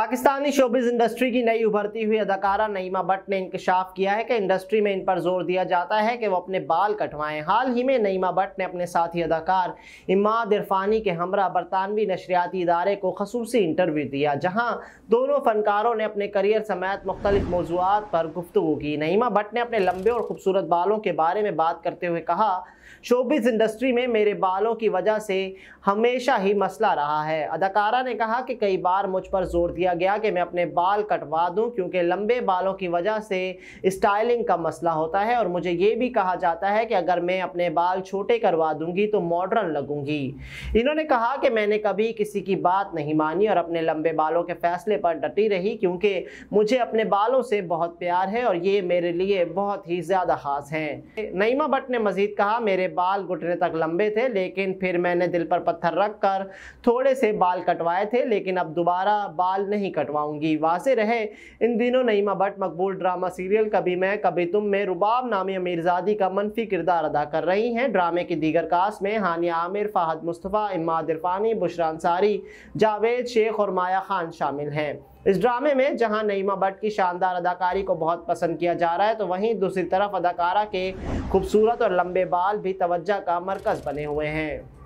Pakistani showbiz industry की नई उभरती हुई अदाकारा नईमा भट्ट ने इंकशाफ किया है कि इंडस्ट्री में इन पर जोर दिया जाता है कि वो अपने बाल कटवाएं हाल ही में नईमा भट्ट ने अपने साथी अदाकार इमाद इरफानी के हमरा बरतानवी नशरियाती इदारे को खसूसी इंटरव्यू दिया जहाँ दोनों फनकारों ने अपने करियर समेत मुख्तलिफ मौजूद पर गुफ्तु की नईमा भट्ट ने अपने लंबे और खूबसूरत बालों के बारे में बात करते हुए कहा शोबिज इंडस्ट्री में मेरे बालों की वजह से हमेशा ही मसला रहा है अदाकारा ने कहा कि कई बार मुझ पर जोर दिया दिया गया कि मैं अपने बाल कटवा दूं क्योंकि लंबे बालों की वजह से स्टाइलिंग का मसला होता है और मुझे ये भी कहा जाता है कि अगर मैं अपने बाल छोटे करवा दूंगी तो मॉडर्न लगूंगी इन्होंने कहा कि मैंने कभी किसी की बात नहीं मानी और अपने लंबे बालों के फैसले पर डटी रही क्योंकि मुझे अपने बालों से बहुत प्यार है और ये मेरे लिए बहुत ही ज़्यादा ख़ास हैं नईमा भट्ट ने मज़ीद कहा मेरे बाल घुटने तक लंबे थे लेकिन फिर मैंने दिल पर पत्थर रख कर थोड़े से बाल कटवाए थे लेकिन अब दोबारा बाल नहीं नहीं कटवाऊंगी वासे रहे इन दिनों नईमा भट्ट मकबूल ड्रामा सीरियल कभी मैं कभी तुम में रुबाब नामी अमीरजादी का मनफी किरदार अदा कर रही हैं ड्रामे की दीगर कास्ट में हानिया आमिर फाहद मुस्तफ़ा इमाद इरफानी बुशरा अंसारी जावेद शेख और माया खान शामिल हैं इस ड्रामे में जहां नईमा भट्ट की शानदार अदाकारी को बहुत पसंद किया जा रहा है तो वहीं दूसरी तरफ अदाकारा के खूबसूरत और लंबे बाल भी तवज्जा का मरकज़ बने हुए हैं